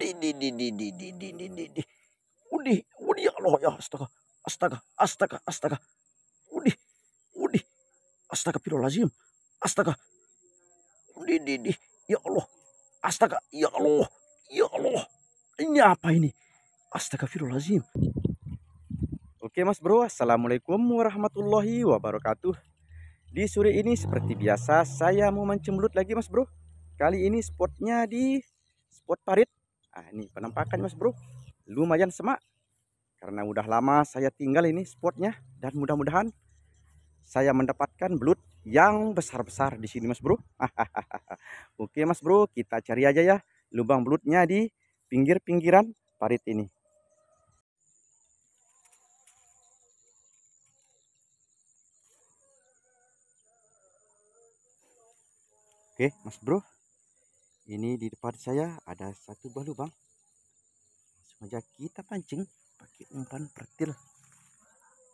Udi di di di di di di di di di. di, di, ya Allah ya astaga. Astaga, astaga, astaga. udih udih Astaga di, Astaga. udih di di. Ya Allah. Astaga, ya Allah. Ya Allah. Ini apa ini? Astagfirullahalazim. Oke Mas Bro, Assalamualaikum warahmatullahi wabarakatuh. Di sore ini seperti biasa saya mau mencemblut lagi Mas Bro. Kali ini spotnya di spot parit ah ini penampakan mas bro lumayan semak karena udah lama saya tinggal ini spotnya dan mudah-mudahan saya mendapatkan belut yang besar-besar di sini mas bro oke mas bro kita cari aja ya lubang belutnya di pinggir-pinggiran parit ini Oke, Mas Bro ini di depan saya ada satu buah lubang langsung kita pancing pakai umpan pertil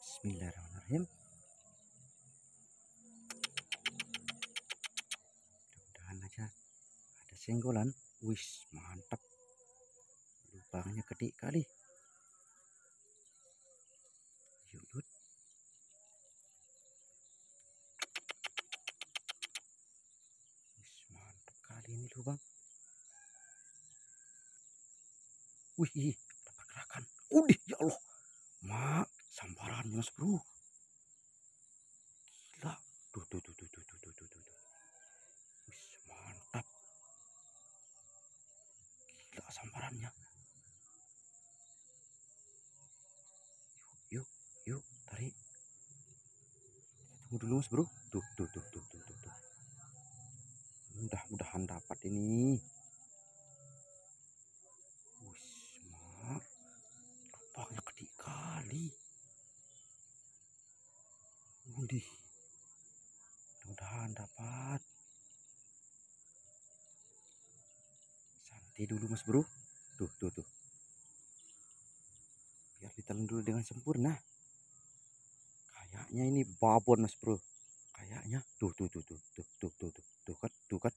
bismillahirrahmanirrahim mudah-mudahan aja ada senggolan wis mantap lubangnya gede kali Wih, pergerakan. Udih, ya Allah. Mak, samparan mas bro. Gila. Tuh, tuh, tuh, tuh, tuh, tuh, tuh, tuh, tuh. Wih, mantap. Gila samparannya. Yuk, yuk, yuk, tarik. Tunggu dulu mas bro. Tuh, tuh, tuh, tuh, tuh, tuh. tuh. Mudah-mudahan dapat ini. Widih. Mudah-mudahan dapat. Santai dulu Mas Bro. Tuh, tuh, tuh. Biar ditelan dulu dengan sempurna. Kayaknya ini babon Mas Bro. Kayaknya. Tuh, tuh, tuh, tuh, tuh, tuh, tuh, tuh, tuh kan, tuh kan.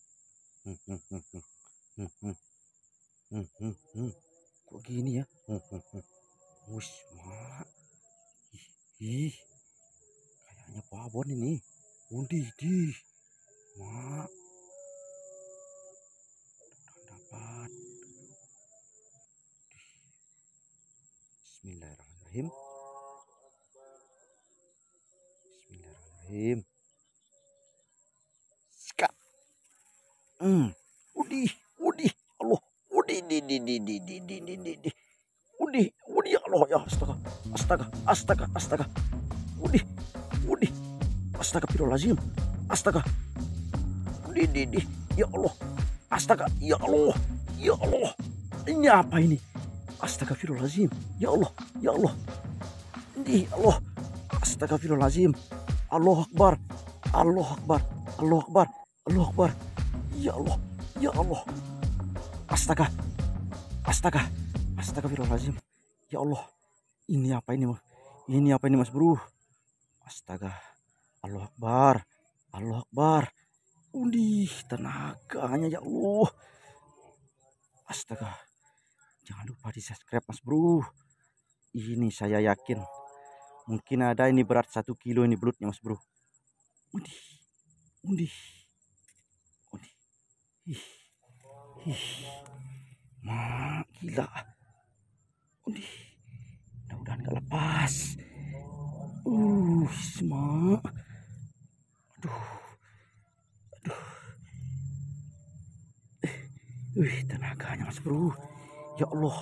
Hmm, hmm, hmm, hmm. Hmm, hmm. Hmm, hmm, hmm. Kok gini ya? Hmm, hmm, hmm. Mus, Ih, ih. Wawon ini. Undi di. Mak. Dapat. Bismillahirrahmanirrahim. Bismillahirrahmanirrahim. Sikat. Hmm. Udi, udi, Allah, udi, di, di, di, di, di, di, di, di, di, udi, udi, ya Allah ya, astaga, astaga, astaga, astaga, udi, Astaga Astagfirullahaladzim. Astaga. Di, di, di. Ya Allah. Astaga. Ya Allah. Ya Allah. Ini apa ini? Astaga Astagfirullahaladzim. Ya Allah. Ya Allah. Di Allah. Astaga Astagfirullahaladzim. Allah Akbar. Allah Akbar. Allah Akbar. Allah Akbar. Ya Allah. Ya Allah. Astaga. Astaga. Astaga Astagfirullahaladzim. Ya Allah. Ini apa ini? mas, Ini apa ini Mas Bro? Astaga. Allah Akbar Allah Akbar Undih tenaganya ya Allah Astaga Jangan lupa di subscribe mas bro Ini saya yakin Mungkin ada ini berat satu kilo ini belutnya mas bro Undih Undih Undih Ih. Ih. Mak gila Undih Mudah-mudahan gak lepas Uh, semangat aduh aduh wih tenaganya mas bro ya Allah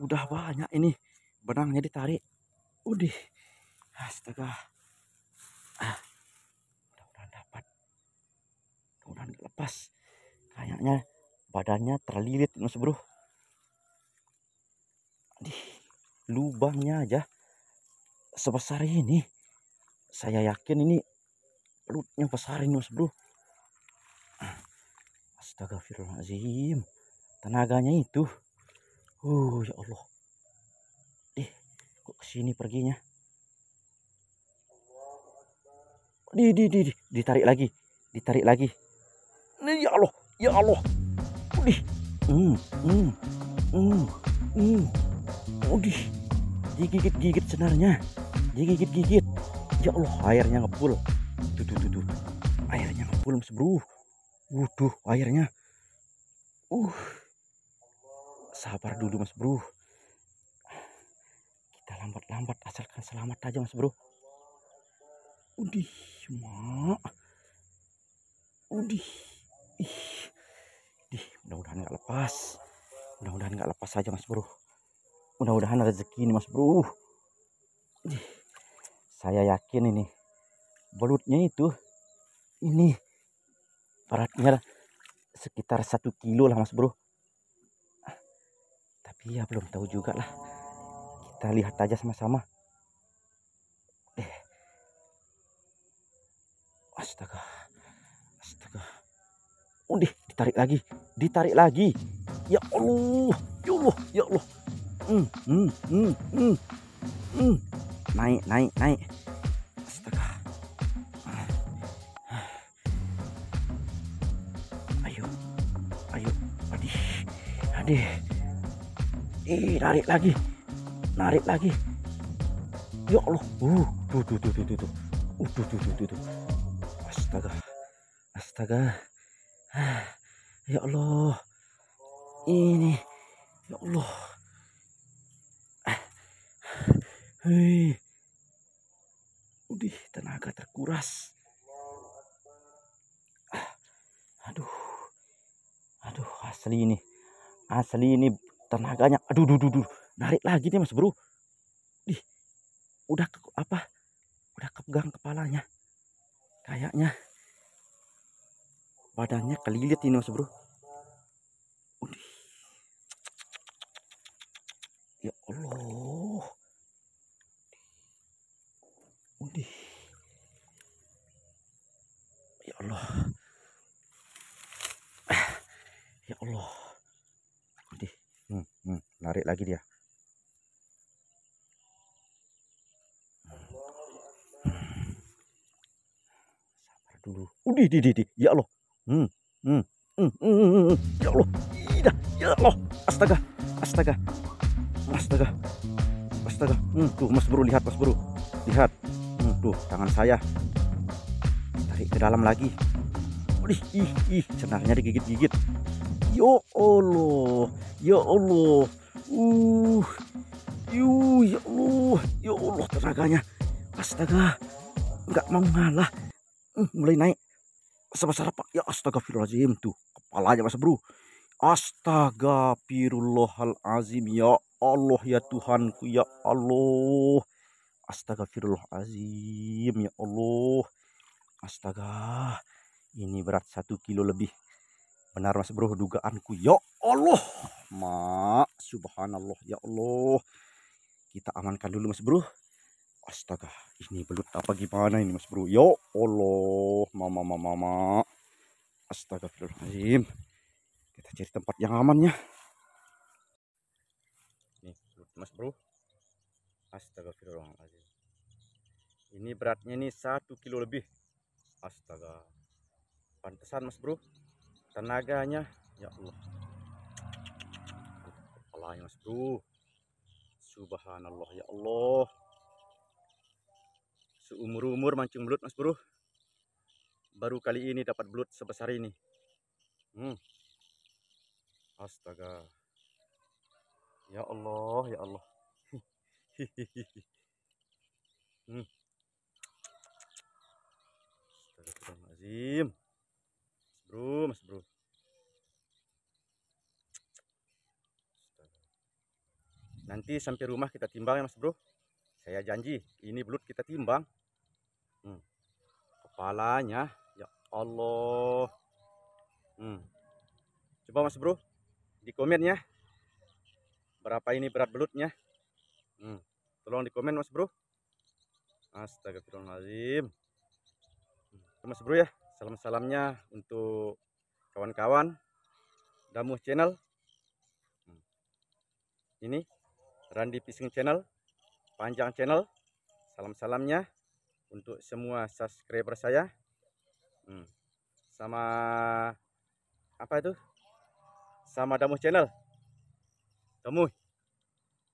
udah banyak ini benangnya ditarik udih astaga ah mudah-mudahan dapat mudah-mudahan lepas kayaknya badannya terlilit mas bro di lubangnya aja sebesar ini saya yakin ini Perutnya ini mas bro. Astaga Astagfirullahaladzim. Tenaganya itu. Uh ya Allah. Eh kok kesini perginya. Di, di, di, di. Ditarik lagi. Ditarik lagi. Nih Ya Allah. Ya Allah. Udih. Hmm, hmm, hmm, hmm. Udih. Digigit-gigit senarnya. Digigit-gigit. Ya Allah airnya ngepul tuh tuh tuh, tuh. airnya belum sebru wuduh airnya uh sabar dulu mas bro kita lambat-lambat asalkan selamat aja mas bro udih mak udih ih Dih, mudah-mudahan nggak lepas mudah-mudahan nggak lepas aja mas bro mudah-mudahan rezeki ini mas bro Dih, saya yakin ini belutnya itu ini beratnya sekitar satu kilo lah mas bro tapi ya belum tahu juga lah kita lihat aja sama-sama eh astaga astaga udah ditarik lagi ditarik lagi ya Allah ya Allah ya Allah hmm, hmm, hmm, hmm. hmm. naik naik naik ih narik lagi narik lagi ya Allah uh tuh tuh tuh tuh tuh tuh uh, tuh tuh tuh tuh tuh astaga astaga ya Allah ini ya Allah hei udih tenaga terkuras ah. aduh aduh asli ini asli ini tenaganya aduh duh, duh, duh. narik lagi nih mas bro di udah ke, apa udah kepegang kepalanya kayaknya badannya kelilit ini mas bro Udih. ya Allah Udih. ya Allah ya Allah hmm, narik lagi dia sabar dulu udih di di ya Allah hmm, hmm, hmm, hmm, ya Allah Ida, ya Allah astaga astaga astaga astaga hmm, tuh mas bro lihat mas bro lihat hmm, tuh tangan saya tarik ke dalam lagi Udih, ih, ih, cenarnya digigit-gigit. Ya Allah. Ya Allah. Uh. Yuh, ya Allah. Ya Allah tenaganya. Astaga. Enggak mau ngalah. Hmm, mulai naik. Sebesar apa? Ya Azim Tuh kepalanya Mas Bro. Azim ya Allah ya Tuhanku ya Allah. Astaga, Azim ya Allah. Astaga. Ini berat satu kilo lebih benar mas bro dugaanku ya Allah mak subhanallah ya Allah kita amankan dulu mas bro astaga ini belut apa gimana ini mas bro ya Allah mama mama mama astaga astagfirullahaladzim kita cari tempat yang amannya ini belut mas bro astaga astagfirullahaladzim ini beratnya ini satu kilo lebih astaga pantesan mas bro tenaganya ya Allah kepalanya mas bro subhanallah ya Allah seumur-umur mancing belut mas bro baru kali ini dapat belut sebesar ini hmm. astaga ya Allah ya Allah hmm. Astagfirullahaladzim bro mas bro nanti sampai rumah kita timbang ya mas bro saya janji ini belut kita timbang hmm. kepalanya ya Allah hmm. coba mas bro di komen ya berapa ini berat belutnya hmm. tolong di komen mas bro Astagfirullahaladzim hmm. Mas bro ya salam-salamnya untuk kawan-kawan Damu Channel. Hmm. Ini Randi Fishing Channel, Panjang Channel. Salam-salamnya untuk semua subscriber saya. Hmm. Sama apa itu? Sama Damu Channel. Damu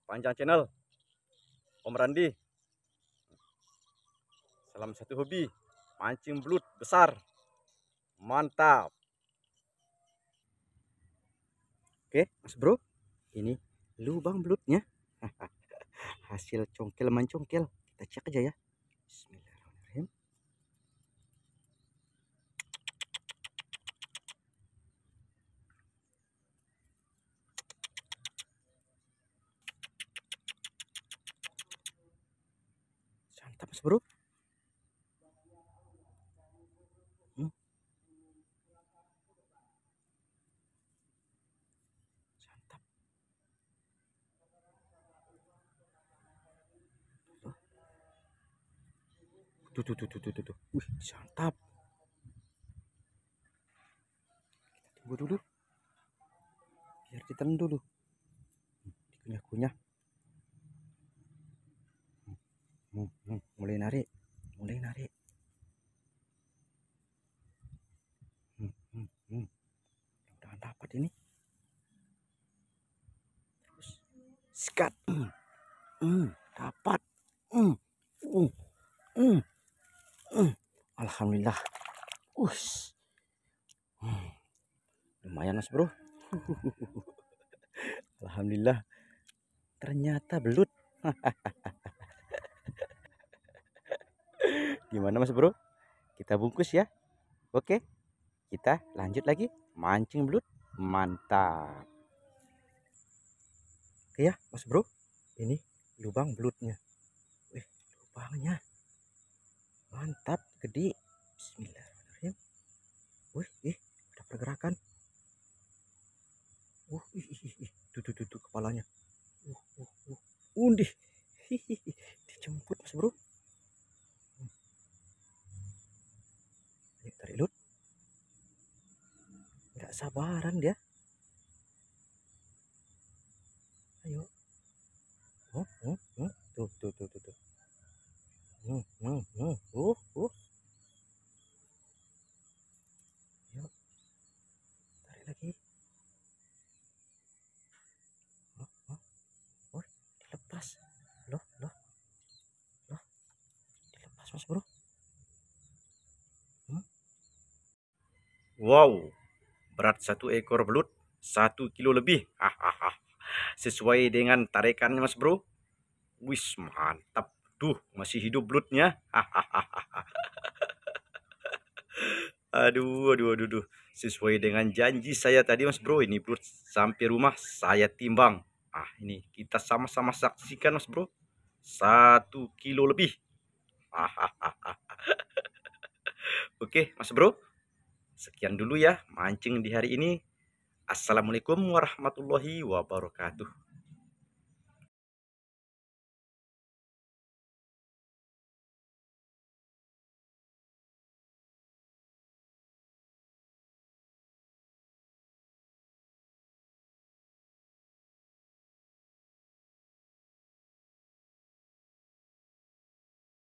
Panjang Channel. Om Randi. Salam satu hobi, mancing belut besar. Mantap. Oke, Mas Bro. Ini lubang belutnya. Hasil congkel mancongkel Kita cek aja ya. Bismillahirrahmanirrahim. Mantap, Mas Bro. tuh tuh tuh tuh tuh tuh wih santap kita tunggu dulu biar ditelan dulu dikunyah-kunyah hmm, hmm, hmm. mulai narik mulai narik hmm, dapat ini terus sikat dapat mm, mm, mm. Alhamdulillah. Us. Hmm. Lumayan mas bro. Alhamdulillah. Ternyata belut. Gimana mas bro? Kita bungkus ya. Oke. Kita lanjut lagi. Mancing belut. Mantap. Oke ya mas bro. Ini lubang belutnya. Wih lubangnya gede Bismillahirrahmanirrahim wih ih ada pergerakan uh ih ih ih tuh tuh tuh, tuh kepalanya uh uh uh undih Wow, berat satu ekor belut satu kilo lebih. Hahaha. Sesuai dengan tarikannya mas bro. Wis mantap. Duh, masih hidup belutnya. Hahaha. aduh, aduh, aduh, aduh. Sesuai dengan janji saya tadi mas bro. Ini belut sampai rumah saya timbang. Ah, ini kita sama-sama saksikan mas bro. Satu kilo lebih. Hahaha. Oke, mas bro. Sekian dulu ya mancing di hari ini. Assalamualaikum warahmatullahi wabarakatuh.